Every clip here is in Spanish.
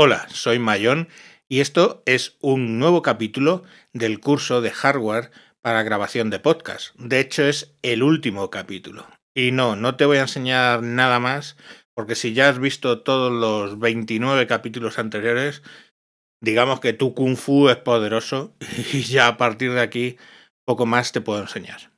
Hola, soy Mayón y esto es un nuevo capítulo del curso de hardware para grabación de podcast. De hecho, es el último capítulo. Y no, no te voy a enseñar nada más, porque si ya has visto todos los 29 capítulos anteriores, digamos que tu kung fu es poderoso y ya a partir de aquí poco más te puedo enseñar.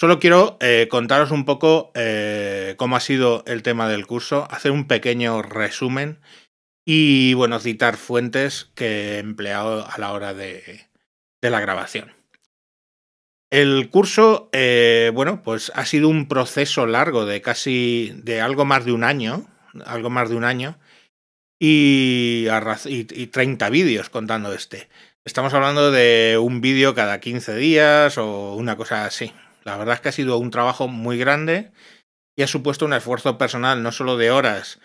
Solo quiero eh, contaros un poco eh, cómo ha sido el tema del curso, hacer un pequeño resumen y bueno, citar fuentes que he empleado a la hora de, la grabación. El curso, eh, bueno, pues ha sido un proceso largo de casi, de algo más de un año, algo más de un año, y, y, y 30 vídeos contando este. Estamos hablando de un vídeo cada 15 días o una cosa así. La verdad es que ha sido un trabajo muy grande y ha supuesto un esfuerzo personal, no solo de horas,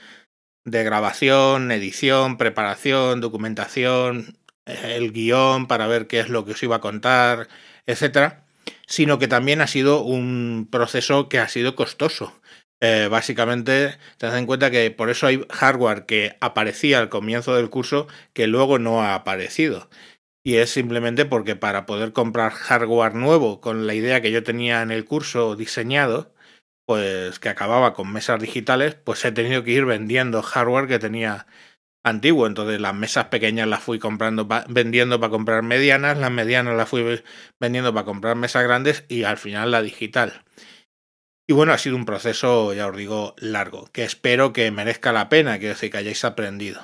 de grabación, edición, preparación, documentación, el guión para ver qué es lo que os iba a contar, etcétera, sino que también ha sido un proceso que ha sido costoso. Eh, básicamente, tened en cuenta que por eso hay hardware que aparecía al comienzo del curso que luego no ha aparecido. Y es simplemente porque para poder comprar hardware nuevo con la idea que yo tenía en el curso diseñado, pues que acababa con mesas digitales, pues he tenido que ir vendiendo hardware que tenía antiguo. Entonces las mesas pequeñas las fui comprando vendiendo para comprar medianas, las medianas las fui vendiendo para comprar mesas grandes y al final la digital. Y bueno, ha sido un proceso, ya os digo, largo, que espero que merezca la pena, que decir, que hayáis aprendido.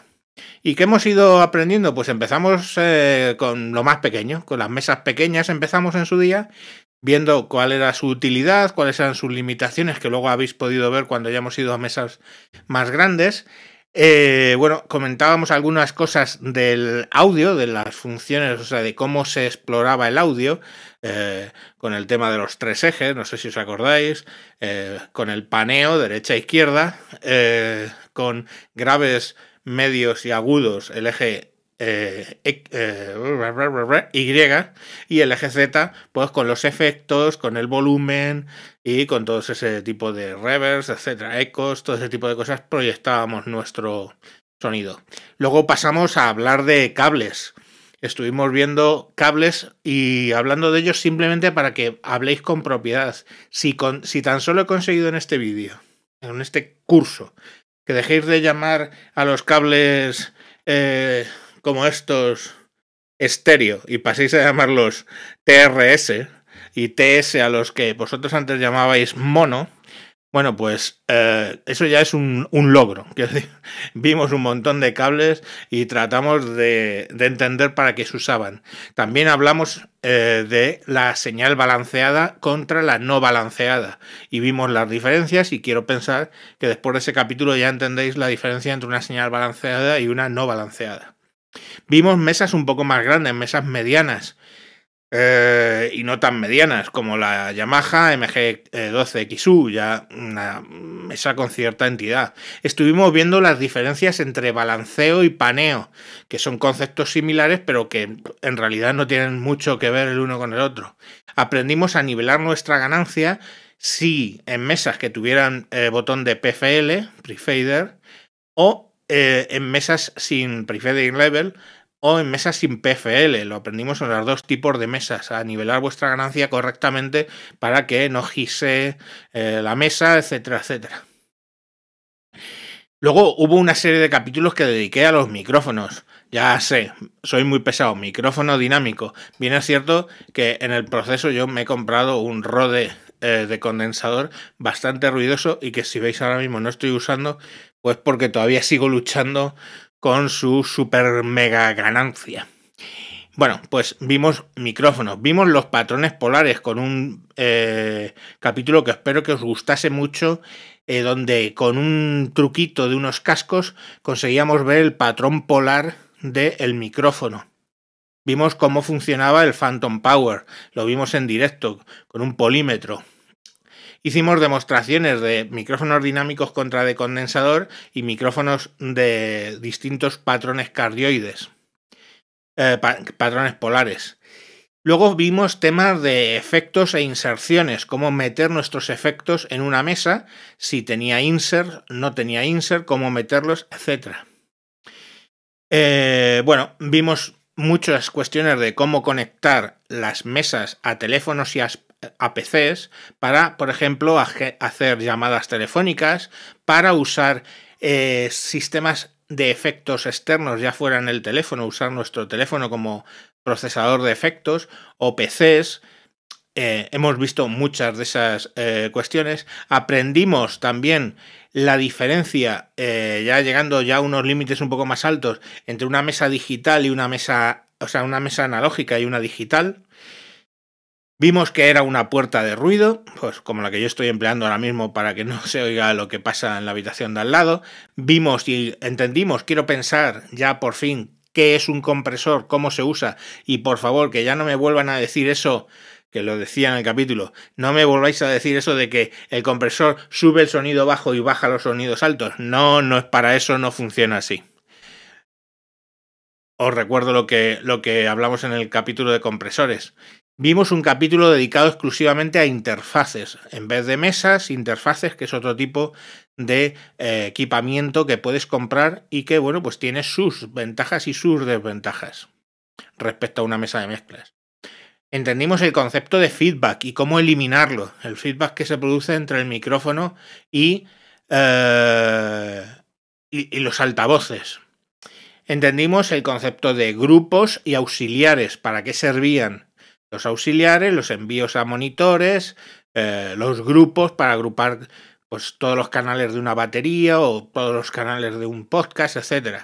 ¿Y qué hemos ido aprendiendo? Pues empezamos eh, con lo más pequeño, con las mesas pequeñas empezamos en su día viendo cuál era su utilidad, cuáles eran sus limitaciones, que luego habéis podido ver cuando ya hemos ido a mesas más grandes. Eh, bueno, comentábamos algunas cosas del audio, de las funciones, o sea, de cómo se exploraba el audio, eh, con el tema de los tres ejes, no sé si os acordáis, eh, con el paneo derecha-izquierda, e con graves medios y agudos, el eje eh, eh, y y el eje Z, pues con los efectos, con el volumen y con todo ese tipo de reverbs, etcétera, ecos, todo ese tipo de cosas, proyectábamos nuestro sonido. Luego pasamos a hablar de cables. Estuvimos viendo cables y hablando de ellos simplemente para que habléis con propiedad. Si, con, si tan solo he conseguido en este vídeo, en este curso, que dejéis de llamar a los cables eh, como estos estéreo y paséis a llamarlos TRS y TS a los que vosotros antes llamabais mono, bueno, pues eh, eso ya es un, logro. vimos un montón de cables y tratamos de, entender para qué se usaban. También hablamos eh, de la señal balanceada contra la no balanceada y vimos las diferencias y quiero pensar que después de ese capítulo ya entendéis la diferencia entre una señal balanceada y una no balanceada. Vimos mesas un poco más grandes, mesas medianas eh, y no tan medianas como la Yamaha MG12XU, ya una mesa con cierta entidad. Estuvimos viendo las diferencias entre balanceo y paneo, que son conceptos similares pero que en realidad no tienen mucho que ver el uno con el otro. Aprendimos a nivelar nuestra ganancia si en mesas que tuvieran el eh, botón de PFL, prefader, o eh, en mesas sin prefading level o en mesas sin PFL. Lo aprendimos en los dos tipos de mesas, a nivelar vuestra ganancia correctamente para que no gise eh, la mesa, etcétera, etcétera. Luego hubo una serie de capítulos que dediqué a los micrófonos. Ya sé, soy muy pesado, micrófono dinámico. Bien es cierto que en el proceso yo me he comprado un Rode eh, de condensador bastante ruidoso y que si veis ahora mismo no estoy usando pues porque todavía sigo luchando con su super mega ganancia. Bueno, pues vimos micrófonos, vimos los patrones polares con un eh, capítulo que espero que os gustase mucho, eh, donde con un truquito de unos cascos conseguíamos ver el patrón polar del micrófono. Vimos cómo funcionaba el Phantom Power, lo vimos en directo, con un polímetro hicimos demostraciones de micrófonos dinámicos contra de condensador y micrófonos de distintos patrones cardioides, eh, patrones polares. Luego vimos temas de efectos e inserciones, cómo meter nuestros efectos en una mesa, si tenía insert, no tenía insert, cómo meterlos, etc. Eh, bueno, vimos muchas cuestiones de cómo conectar las mesas a teléfonos y a, a PCs para, por ejemplo, hacer llamadas telefónicas, para usar eh, sistemas de efectos externos, ya fuera en el teléfono, usar nuestro teléfono como procesador de efectos o PCs. Eh, hemos visto muchas de esas eh, cuestiones. Aprendimos también la diferencia, ya llegando ya a unos límites un poco más altos, entre una mesa digital y una mesa, o sea, una mesa analógica y una digital. Vimos que era una puerta de ruido, pues como la que yo estoy empleando ahora mismo para que no se oiga lo que pasa en la habitación de al lado. Vimos y entendimos, quiero pensar ya por fin qué es un compresor, cómo se usa y por favor que ya no me vuelvan a decir eso que lo decía en el capítulo, no me volváis a decir eso de que el compresor sube el sonido bajo y baja los sonidos altos. No, no es para eso, no funciona así. Os recuerdo lo que, lo que hablamos en el capítulo de compresores. Vimos un capítulo dedicado exclusivamente a interfaces, en vez de mesas, interfaces, que es otro tipo de eh, equipamiento que puedes comprar y que, bueno, pues tiene sus ventajas y sus desventajas respecto a una mesa de mezclas. Entendimos el concepto de feedback y cómo eliminarlo, el feedback que se produce entre el micrófono y, eh, y los altavoces. Entendimos el concepto de grupos y auxiliares, para qué servían los auxiliares, los envíos a monitores, eh, los grupos para agrupar pues, todos los canales de una batería o todos los canales de un podcast, etc.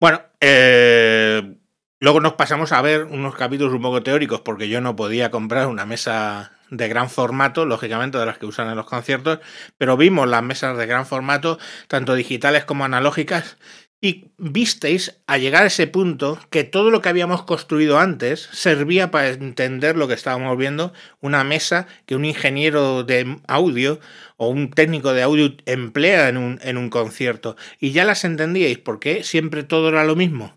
Bueno, eh, luego nos pasamos a ver unos capítulos un poco teóricos porque yo no podía comprar una mesa de gran formato, lógicamente de las que usan en los conciertos, pero vimos las mesas de gran formato, tanto digitales como analógicas, y visteis a llegar a ese punto que todo lo que habíamos construido antes servía para entender lo que estábamos viendo, una mesa que un ingeniero de audio o un técnico de audio emplea en un, en un concierto. Y ya las entendíais, porque siempre todo era lo mismo.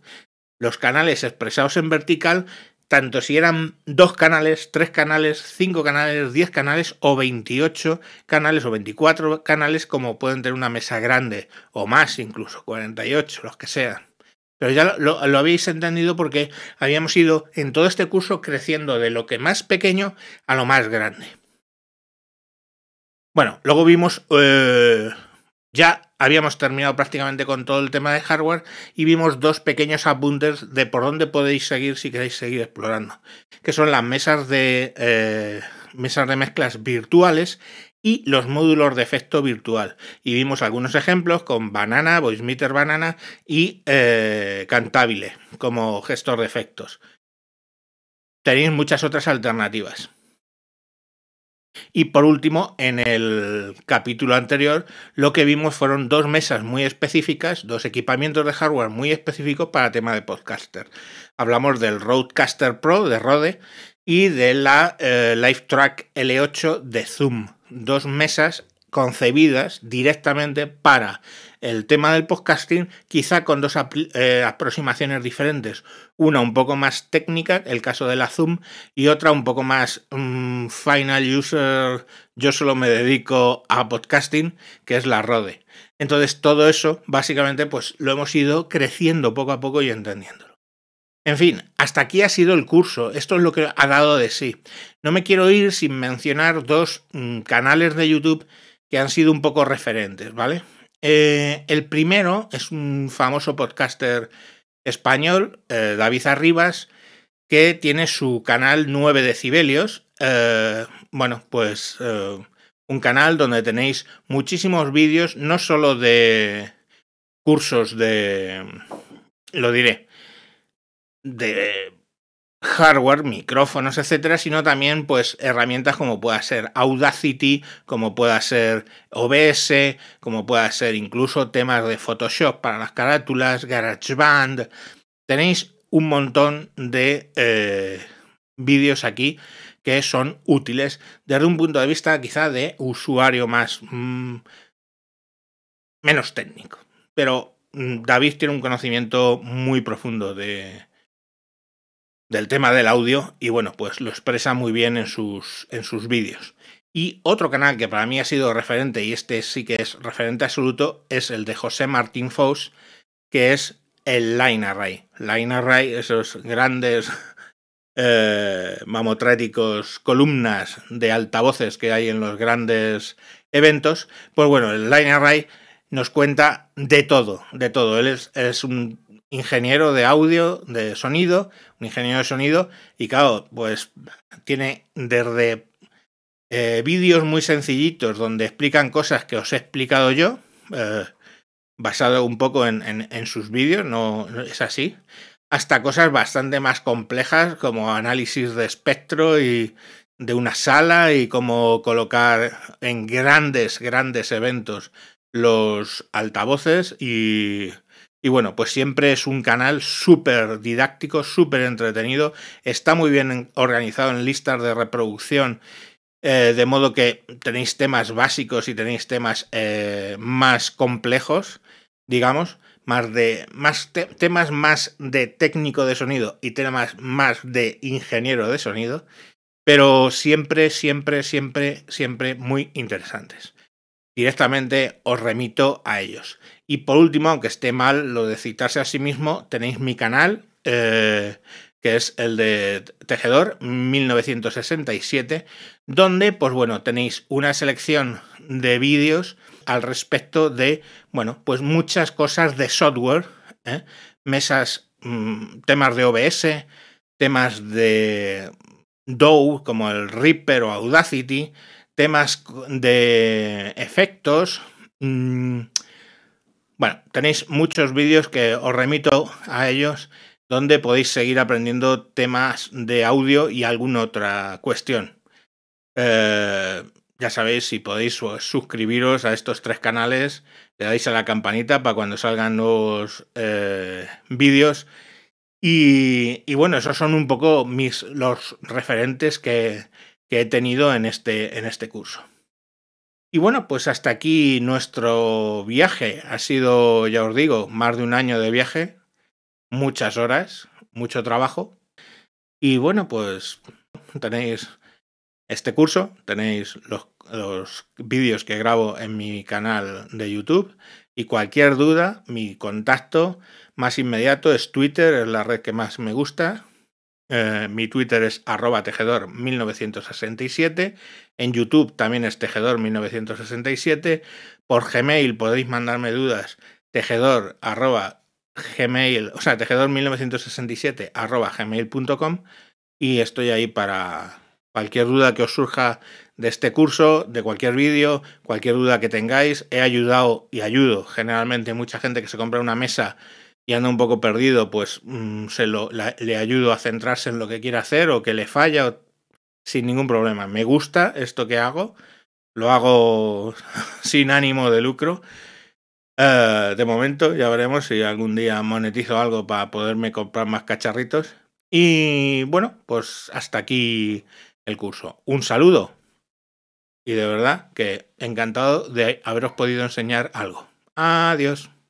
Los canales expresados en vertical tanto si eran dos canales, tres canales, cinco canales, diez canales o 28 canales o 24 canales, como pueden tener una mesa grande o más, incluso 48, los que sean. Pero ya lo, habéis entendido porque habíamos ido en todo este curso creciendo de lo que más pequeño a lo más grande. Bueno, luego vimos eh, ya habíamos terminado prácticamente con todo el tema de hardware y vimos dos pequeños apuntes de por dónde podéis seguir si queréis seguir explorando, que son las mesas de, eh, mesas de mezclas virtuales y los módulos de efecto virtual. Y vimos algunos ejemplos con Banana, VoiceMeter Banana y eh, Cantabile como gestor de efectos. Tenéis muchas otras alternativas. Y por último, en el capítulo anterior, lo que vimos fueron dos mesas muy específicas, dos equipamientos de hardware muy específicos para tema de podcaster. Hablamos del Roadcaster Pro de Rode y de la live eh, LiveTrack L8 de Zoom. Dos mesas concebidas directamente para el tema del podcasting, quizá con dos eh, aproximaciones diferentes. Una un poco más técnica, el caso de la Zoom, y otra un poco más mm, final user, yo solo me dedico a podcasting, que es la Rode. Entonces todo eso básicamente pues lo hemos ido creciendo poco a poco y entendiéndolo. En fin, hasta aquí ha sido el curso, esto es lo que ha dado de sí. No me quiero ir sin mencionar dos mm, canales de YouTube que han sido un poco referentes, ¿vale? Eh, el primero es un famoso podcaster español, eh, David Arribas, que tiene su canal 9 decibelios. Eh, bueno, pues un canal donde tenéis muchísimos vídeos, no solo de cursos de... lo diré, de hardware, micrófonos, etcétera, sino también pues herramientas como pueda ser Audacity, como pueda ser OBS, como pueda ser incluso temas de Photoshop para las carátulas, GarageBand. Tenéis un montón de eh, vídeos aquí que son útiles desde un punto de vista quizá de usuario más mm, menos técnico. Pero mm, David tiene un conocimiento muy profundo de, del tema del audio y bueno, pues lo expresa muy bien en sus, en sus vídeos. Y otro canal que para mí ha sido referente, y este sí que es referente absoluto, es el de José Martín Fous, que es el Line Array. Line Array, esos grandes eh, mamotráticos, columnas de altavoces que hay en los grandes eventos. Pues bueno, el Line Array nos cuenta de todo, de todo. Él es un ingeniero de audio, de sonido, un ingeniero de sonido, y claro, pues tiene desde eh, vídeos muy sencillitos donde explican cosas que os he explicado yo, eh, basado un poco en, sus vídeos, no, no es así, hasta cosas bastante más complejas como análisis de espectro y de una sala y cómo colocar en grandes, grandes eventos los altavoces y y bueno, pues siempre es un canal súper didáctico, súper entretenido, está muy bien organizado en listas de reproducción, eh, de modo que tenéis temas básicos y tenéis temas eh, más complejos, digamos, más de más temas más de técnico de sonido y temas más de ingeniero de sonido, pero siempre, siempre, siempre, siempre muy interesantes. Directamente os remito a ellos. Y por último, aunque esté mal lo de citarse a sí mismo, tenéis mi canal, eh, que es el de Tejedor 1967, donde, pues bueno, tenéis una selección de vídeos al respecto de, bueno, pues muchas cosas de software, ¿eh? mesas, mm, temas de OBS, temas de DAW como el Reaper o Audacity, temas de efectos, mm, bueno, tenéis muchos vídeos que os remito a ellos donde podéis seguir aprendiendo temas de audio y alguna otra cuestión. Eh, ya sabéis, si podéis pues, suscribiros a estos tres canales, le dais a la campanita para cuando salgan nuevos eh, vídeos. Y, bueno, esos son un poco mis, los referentes que, que he tenido en este, en este curso. Y bueno, pues hasta aquí nuestro viaje. Ha sido, ya os digo, más de un año de viaje, muchas horas, mucho trabajo. Y bueno, pues tenéis este curso, tenéis los, vídeos que grabo en mi canal de YouTube y cualquier duda, mi contacto más inmediato es Twitter, es la red que más me gusta, eh, mi Twitter es arroba tejedor1967. En YouTube también es tejedor1967. Por Gmail podéis mandarme dudas tejedor arroba o sea, tejedor1967 gmail.com. Y estoy ahí para cualquier duda que os surja de este curso, de cualquier vídeo, cualquier duda que tengáis. He ayudado y ayudo generalmente mucha gente que se compra una mesa y un poco perdido, pues mm, se lo, le ayudo a centrarse en lo que quiere hacer o que le falla sin ningún problema. Me gusta esto que hago, lo hago sin ánimo de lucro. Eh, de momento, ya veremos si algún día monetizo algo para poderme comprar más cacharritos. Y bueno, pues hasta aquí el curso. Un saludo. Y de verdad que encantado de haberos podido enseñar algo. Adiós.